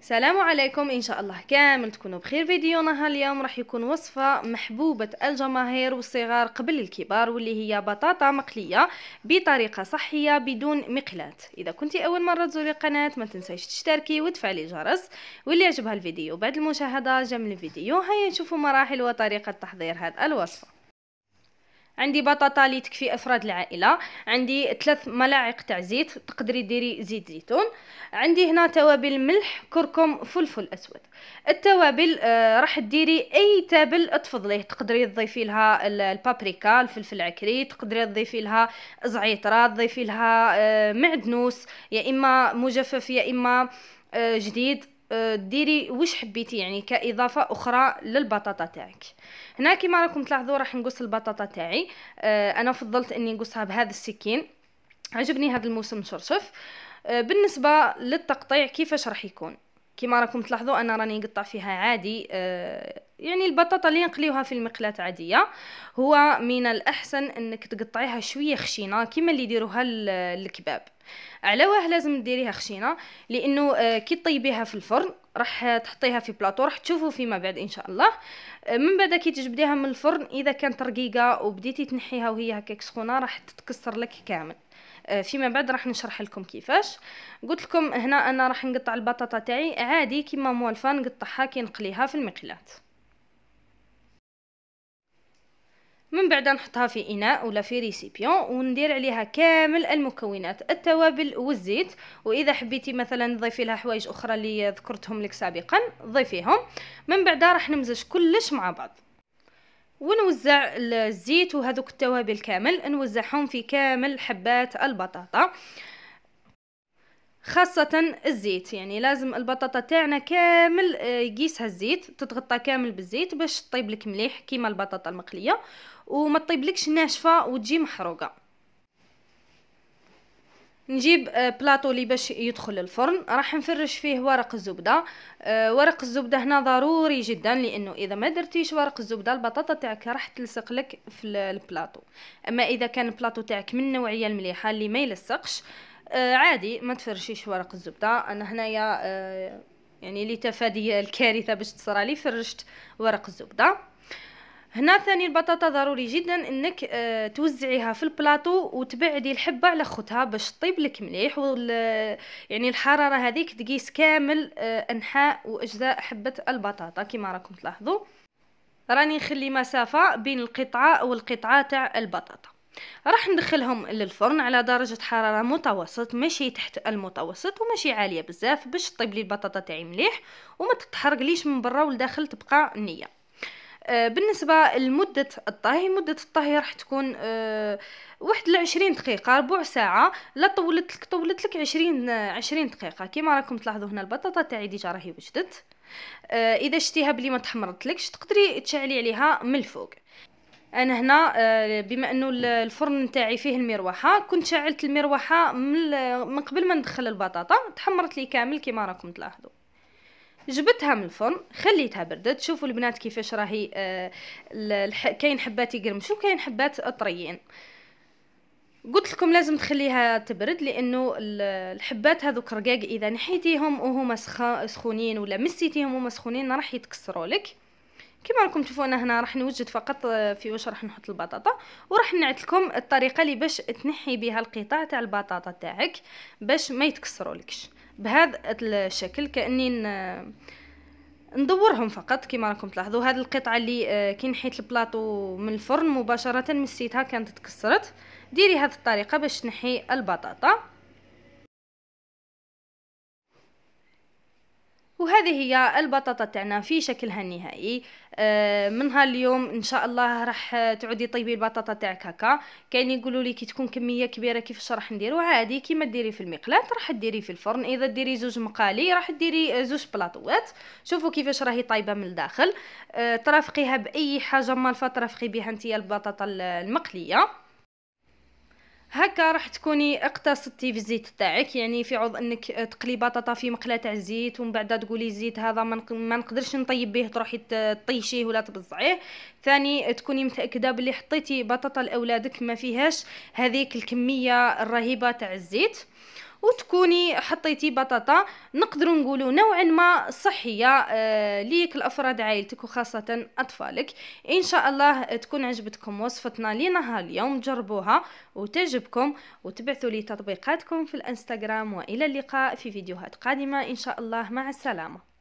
السلام عليكم ان شاء الله كامل تكونوا بخير فيديونا اليوم راح يكون وصفه محبوبه الجماهير والصغار قبل الكبار واللي هي بطاطا مقليه بطريقه صحيه بدون مقلات اذا كنت اول مره تزوري القناه ما تنسيش تشتركي وتفعلي الجرس واللي يعجبها الفيديو بعد المشاهده جمل الفيديو هيا نشوفوا مراحل وطريقه تحضير هذه الوصفه عندي بطاطا اللي تكفي افراد العائله عندي ثلاث ملاعق تاع زيت تقدري ديري زيت زيتون عندي هنا توابل ملح كركم فلفل اسود التوابل آه راح ديري اي تابل تفضليه تقدري تضيفي لها البابريكا الفلفل العكري تقدري تضيفي لها زعيطره تضيفي لها آه معدنوس يا اما مجفف يا اما آه جديد أه، ديري واش حبيتي يعني كاضافه اخرى للبطاطا تاعك هنا كما راكم تلاحظوا راح نقص البطاطا تاعي أه، انا فضلت اني نقصها بهذا السكين عجبني هذا الموسم شرشف أه، بالنسبه للتقطيع كيفاش راح يكون كما راكم تلاحظوا انا راني نقطع فيها عادي آه يعني البطاطا اللي نقليوها في المقلاة عادية هو من الأحسن أنك تقطعيها شوية خشينة كما اللي يديروها الكباب على واه لازم ديريها خشينة لأنه آه، كي طيبيها في الفرن راح تحطيها في بلاطو راح تشوفوا فيما بعد ان شاء الله من بعد كي تجبديها من الفرن اذا كانت رقيقه وبديتي تنحيها وهي هكاك سخونه راح تتكسر لك كامل آه، فيما بعد راح نشرح لكم كيفاش قلت لكم هنا انا راح نقطع البطاطا تاعي عادي كيما موالفه نقطعها كي نقليها في المقلاه من بعد نحطها في اناء ولا في ريسيبيون وندير عليها كامل المكونات التوابل والزيت واذا حبيتي مثلا تضيفي لها حوايج اخرى اللي ذكرتهم لك سابقا ضيفيهم من بعدها راح نمزج كلش مع بعض ونوزع الزيت وهذوك التوابل كامل نوزعهم في كامل حبات البطاطا خاصة الزيت يعني لازم البطاطا تاعنا كامل آه، يقيسها الزيت تتغطى كامل بالزيت باش تطيب لك مليح كيما البطاطا المقلية وما لكش ناشفة وتجي محروقة نجيب آه، بلاطو لي باش يدخل الفرن راح نفرش فيه ورق الزبده آه، ورق الزبده هنا ضروري جدا لانه اذا ما درتيش ورق الزبده البطاطا تاعك راح تلصق لك في البلاطو اما اذا كان البلاطو تاعك من النوعيه المليحه اللي ما يلصقش آه، عادي ما تفرشيش ورق الزبده انا هنايا آه يعني لتفادي الكارثه باش تصرالي فرشت ورق الزبده هنا ثاني البطاطا ضروري جدا انك آه توزعيها في البلاطو وتبعدي الحبه على خوتها باش طيب لك مليح وال يعني الحراره هذيك تقيس كامل آه انحاء واجزاء حبه البطاطا كما راكم تلاحظوا راني نخلي مسافه بين القطعه والقطعه تاع البطاطا راح ندخلهم للفرن على درجة حرارة متوسط ماشي تحت المتوسط وماشي عالية بزاف باش طيب لي البطاطا تاعي مليح وما تتحرق ليش من برا والداخل تبقى نية آه، بالنسبة لمدة الطهي مدة الطهي راح تكون آه، واحد لعشرين دقيقة ربع ساعة لا طولت لك طولت لك عشرين آه، عشرين دقيقة كيما راكم تلاحظوا هنا البطاطا تاعي ديجا راهي وجدت اذا شتيها بلي ما لكش تقدري تشعلي عليها من الفوق انا هنا آه، بما انه الفرن نتاعي فيه المروحه كنت شعلت المروحه من قبل ما ندخل البطاطا تحمرت لي كامل كما راكم تلاحظوا جبتها من الفرن خليتها بردت شوفوا البنات كيفاش راهي آه، كاين حبات يقرمشوا كاين حبات طريين قلت لكم لازم تخليها تبرد لانه الحبات هذوك رقاق اذا نحيتيهم وهما سخونين ولا مسيتيهم وهما سخونين راح يتكسروا لك كما راكم تشوفونا هنا راح نوجد فقط آه، في واش راح نحط البطاطا وراح نعت لكم الطريقه اللي باش تنحي بها القطع تاع البطاطا تاعك باش ما يتكسرولكش بهذا الشكل كاني ندورهم فقط كما راكم تلاحظوا هذه القطعه اللي آه، كي نحيت البلاطو من الفرن مباشره مسيتها كانت تكسرت ديري هذه الطريقه باش تنحي البطاطا وهذه هي البطاطا تاعنا في شكلها النهائي آه، من اليوم ان شاء الله راح تعودي طيبي البطاطا تاعك هكا كاين يقولوا لي كي تكون كميه كبيره كيفاش راح نديرو عادي كيما ديري في المقلاة راح ديري في الفرن اذا ديري زوج مقالي راح ديري آه، زوج بلاطوات شوفوا كيفاش راهي طايبه من الداخل آه، ترافقيها باي حاجه مالفه ترافقي بها انت البطاطا المقليه هكا راح تكوني اقتصدتي في الزيت تاعك يعني في عوض انك تقلي بطاطا في مقلاة تاع الزيت ومن بعد تقولي الزيت هذا ما نقدرش نطيب به تروحي تطيشيه ولا تبزعيه ثاني تكوني متاكده بلي حطيتي بطاطا لاولادك ما فيهاش هذيك الكميه الرهيبه تاع الزيت وتكوني حطيتي بطاطا نقدر نقولوا نوعا ما صحيه آه، ليك الافراد عائلتك وخاصه اطفالك ان شاء الله تكون عجبتكم وصفتنا لنهار اليوم جربوها وتعجبكم وتبعثوا لي تطبيقاتكم في الانستغرام والى اللقاء في فيديوهات قادمه ان شاء الله مع السلامه